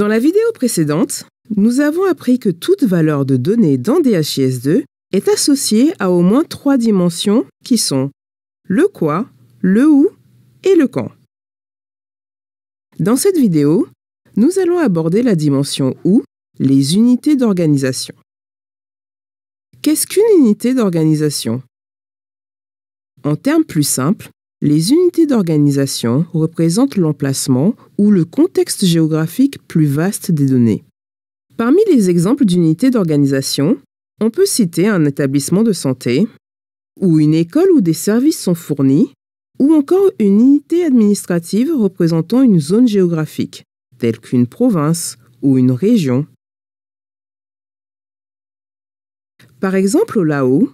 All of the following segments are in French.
Dans la vidéo précédente, nous avons appris que toute valeur de données dans DHIS2 est associée à au moins trois dimensions qui sont le quoi, le où et le quand. Dans cette vidéo, nous allons aborder la dimension où, les unités d'organisation. Qu'est-ce qu'une unité d'organisation En termes plus simples, les unités d'organisation représentent l'emplacement ou le contexte géographique plus vaste des données. Parmi les exemples d'unités d'organisation, on peut citer un établissement de santé, ou une école où des services sont fournis, ou encore une unité administrative représentant une zone géographique, telle qu'une province ou une région. Par exemple, au Laos,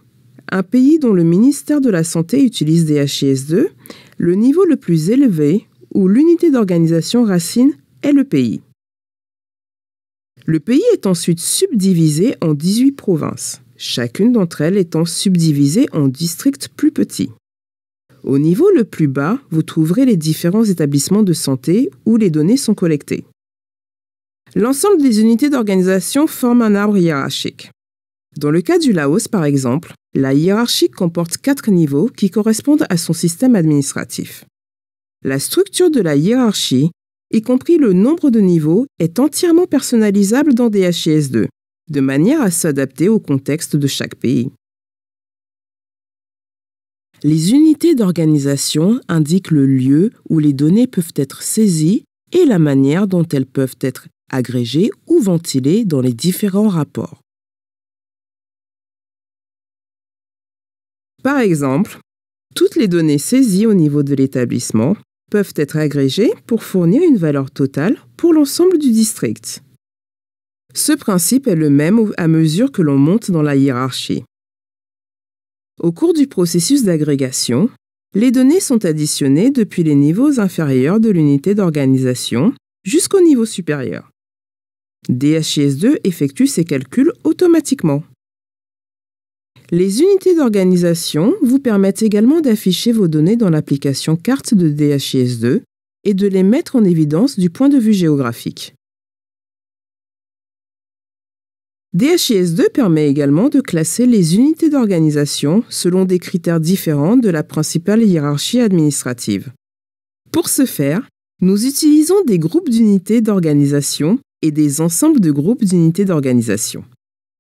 un pays dont le ministère de la Santé utilise des HIS2, le niveau le plus élevé où l'unité d'organisation racine est le pays. Le pays est ensuite subdivisé en 18 provinces, chacune d'entre elles étant subdivisée en districts plus petits. Au niveau le plus bas, vous trouverez les différents établissements de santé où les données sont collectées. L'ensemble des unités d'organisation forme un arbre hiérarchique. Dans le cas du Laos, par exemple, la hiérarchie comporte quatre niveaux qui correspondent à son système administratif. La structure de la hiérarchie, y compris le nombre de niveaux, est entièrement personnalisable dans DHIS2, de manière à s'adapter au contexte de chaque pays. Les unités d'organisation indiquent le lieu où les données peuvent être saisies et la manière dont elles peuvent être agrégées ou ventilées dans les différents rapports. Par exemple, toutes les données saisies au niveau de l'établissement peuvent être agrégées pour fournir une valeur totale pour l'ensemble du district. Ce principe est le même à mesure que l'on monte dans la hiérarchie. Au cours du processus d'agrégation, les données sont additionnées depuis les niveaux inférieurs de l'unité d'organisation jusqu'au niveau supérieur. DHIS2 effectue ces calculs automatiquement. Les unités d'organisation vous permettent également d'afficher vos données dans l'application carte de DHIS2 et de les mettre en évidence du point de vue géographique. DHIS2 permet également de classer les unités d'organisation selon des critères différents de la principale hiérarchie administrative. Pour ce faire, nous utilisons des groupes d'unités d'organisation et des ensembles de groupes d'unités d'organisation.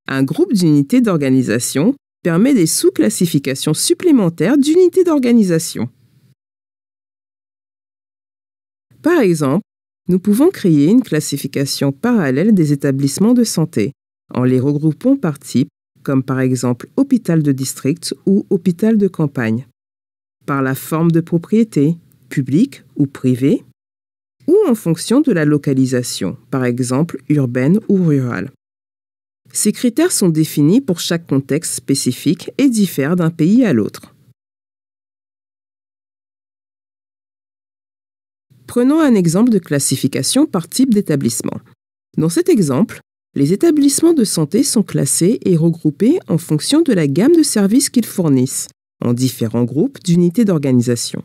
Un groupe d'unités d'organisation permet des sous-classifications supplémentaires d'unités d'organisation. Par exemple, nous pouvons créer une classification parallèle des établissements de santé en les regroupant par type, comme par exemple hôpital de district ou hôpital de campagne, par la forme de propriété, publique ou privée, ou en fonction de la localisation, par exemple urbaine ou rurale. Ces critères sont définis pour chaque contexte spécifique et diffèrent d'un pays à l'autre. Prenons un exemple de classification par type d'établissement. Dans cet exemple, les établissements de santé sont classés et regroupés en fonction de la gamme de services qu'ils fournissent, en différents groupes d'unités d'organisation.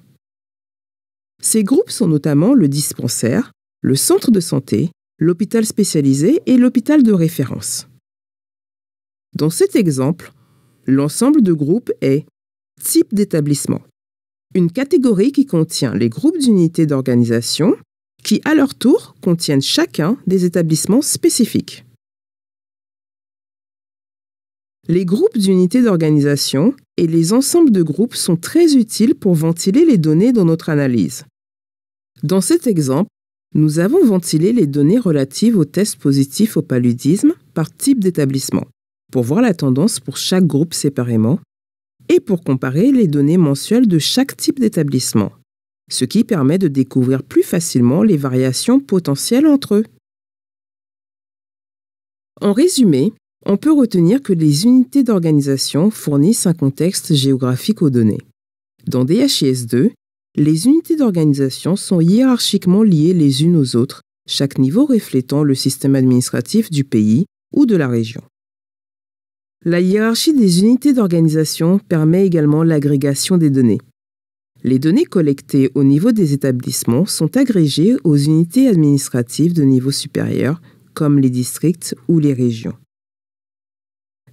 Ces groupes sont notamment le dispensaire, le centre de santé, l'hôpital spécialisé et l'hôpital de référence. Dans cet exemple, l'ensemble de groupes est type d'établissement, une catégorie qui contient les groupes d'unités d'organisation qui, à leur tour, contiennent chacun des établissements spécifiques. Les groupes d'unités d'organisation et les ensembles de groupes sont très utiles pour ventiler les données dans notre analyse. Dans cet exemple, nous avons ventilé les données relatives aux tests positifs au paludisme par type d'établissement pour voir la tendance pour chaque groupe séparément et pour comparer les données mensuelles de chaque type d'établissement, ce qui permet de découvrir plus facilement les variations potentielles entre eux. En résumé, on peut retenir que les unités d'organisation fournissent un contexte géographique aux données. Dans DHIS2, les unités d'organisation sont hiérarchiquement liées les unes aux autres, chaque niveau reflétant le système administratif du pays ou de la région. La hiérarchie des unités d'organisation permet également l'agrégation des données. Les données collectées au niveau des établissements sont agrégées aux unités administratives de niveau supérieur, comme les districts ou les régions.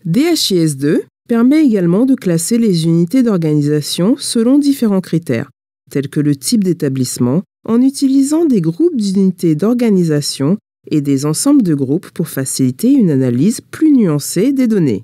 DHIS2 permet également de classer les unités d'organisation selon différents critères, tels que le type d'établissement, en utilisant des groupes d'unités d'organisation et des ensembles de groupes pour faciliter une analyse plus nuancée des données.